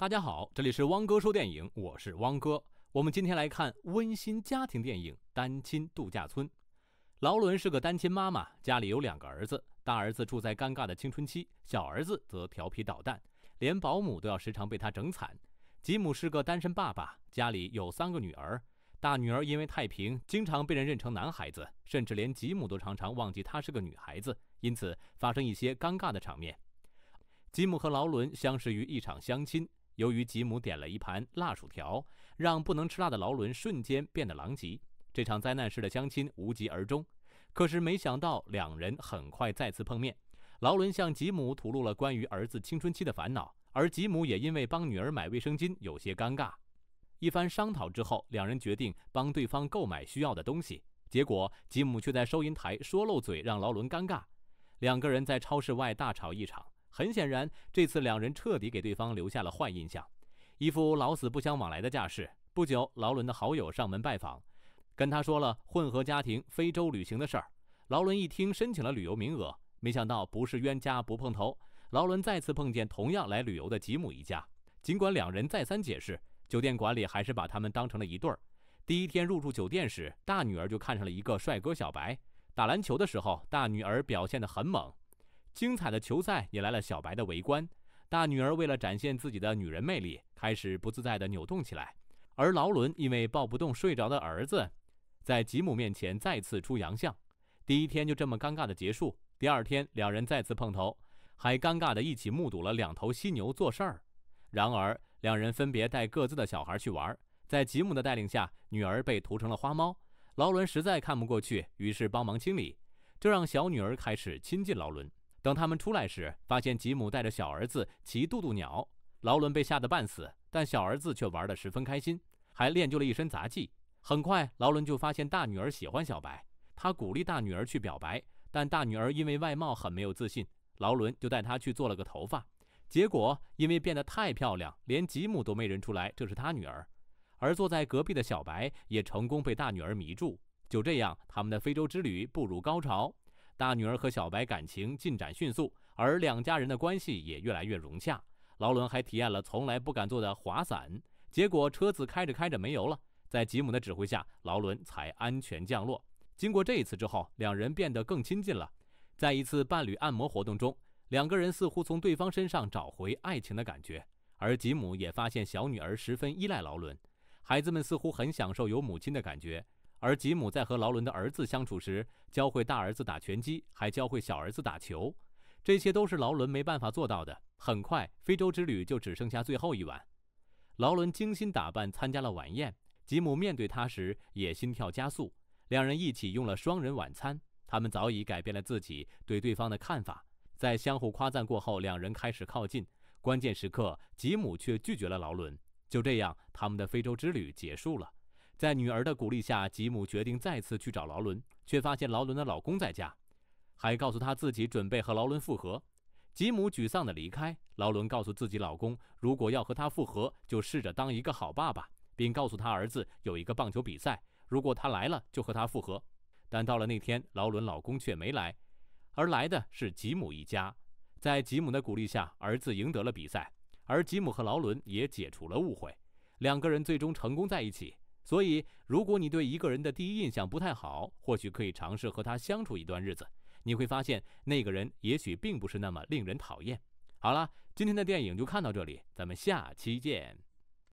大家好，这里是汪哥说电影，我是汪哥。我们今天来看温馨家庭电影《单亲度假村》。劳伦是个单亲妈妈，家里有两个儿子，大儿子住在尴尬的青春期，小儿子则调皮捣蛋，连保姆都要时常被他整惨。吉姆是个单身爸爸，家里有三个女儿，大女儿因为太平，经常被人认成男孩子，甚至连吉姆都常常忘记她是个女孩子，因此发生一些尴尬的场面。吉姆和劳伦相识于一场相亲。由于吉姆点了一盘辣薯条，让不能吃辣的劳伦瞬间变得狼藉。这场灾难式的相亲无疾而终。可是没想到，两人很快再次碰面。劳伦向吉姆吐露了关于儿子青春期的烦恼，而吉姆也因为帮女儿买卫生巾有些尴尬。一番商讨之后，两人决定帮对方购买需要的东西。结果吉姆却在收银台说漏嘴，让劳伦尴尬。两个人在超市外大吵一场。很显然，这次两人彻底给对方留下了坏印象，一副老死不相往来的架势。不久，劳伦的好友上门拜访，跟他说了混合家庭非洲旅行的事儿。劳伦一听，申请了旅游名额。没想到，不是冤家不碰头，劳伦再次碰见同样来旅游的吉姆一家。尽管两人再三解释，酒店管理还是把他们当成了一对儿。第一天入住酒店时，大女儿就看上了一个帅哥小白。打篮球的时候，大女儿表现得很猛。精彩的球赛也来了，小白的围观。大女儿为了展现自己的女人魅力，开始不自在的扭动起来。而劳伦因为抱不动睡着的儿子，在吉姆面前再次出洋相。第一天就这么尴尬的结束。第二天，两人再次碰头，还尴尬的一起目睹了两头犀牛做事儿。然而，两人分别带各自的小孩去玩。在吉姆的带领下，女儿被涂成了花猫。劳伦实在看不过去，于是帮忙清理。这让小女儿开始亲近劳伦。等他们出来时，发现吉姆带着小儿子骑渡渡鸟，劳伦被吓得半死，但小儿子却玩得十分开心，还练就了一身杂技。很快，劳伦就发现大女儿喜欢小白，他鼓励大女儿去表白，但大女儿因为外貌很没有自信，劳伦就带她去做了个头发，结果因为变得太漂亮，连吉姆都没认出来这是他女儿。而坐在隔壁的小白也成功被大女儿迷住，就这样，他们的非洲之旅步入高潮。大女儿和小白感情进展迅速，而两家人的关系也越来越融洽。劳伦还体验了从来不敢做的滑伞，结果车子开着开着没油了，在吉姆的指挥下，劳伦才安全降落。经过这一次之后，两人变得更亲近了。在一次伴侣按摩活动中，两个人似乎从对方身上找回爱情的感觉，而吉姆也发现小女儿十分依赖劳伦，孩子们似乎很享受有母亲的感觉。而吉姆在和劳伦的儿子相处时，教会大儿子打拳击，还教会小儿子打球，这些都是劳伦没办法做到的。很快，非洲之旅就只剩下最后一晚。劳伦精心打扮，参加了晚宴。吉姆面对他时也心跳加速。两人一起用了双人晚餐。他们早已改变了自己对对方的看法。在相互夸赞过后，两人开始靠近。关键时刻，吉姆却拒绝了劳伦。就这样，他们的非洲之旅结束了。在女儿的鼓励下，吉姆决定再次去找劳伦，却发现劳伦的老公在家，还告诉她自己准备和劳伦复合。吉姆沮丧地离开。劳伦告诉自己老公，如果要和他复合，就试着当一个好爸爸，并告诉他儿子有一个棒球比赛，如果他来了就和他复合。但到了那天，劳伦老公却没来，而来的是吉姆一家。在吉姆的鼓励下，儿子赢得了比赛，而吉姆和劳伦也解除了误会，两个人最终成功在一起。所以，如果你对一个人的第一印象不太好，或许可以尝试和他相处一段日子，你会发现那个人也许并不是那么令人讨厌。好了，今天的电影就看到这里，咱们下期见。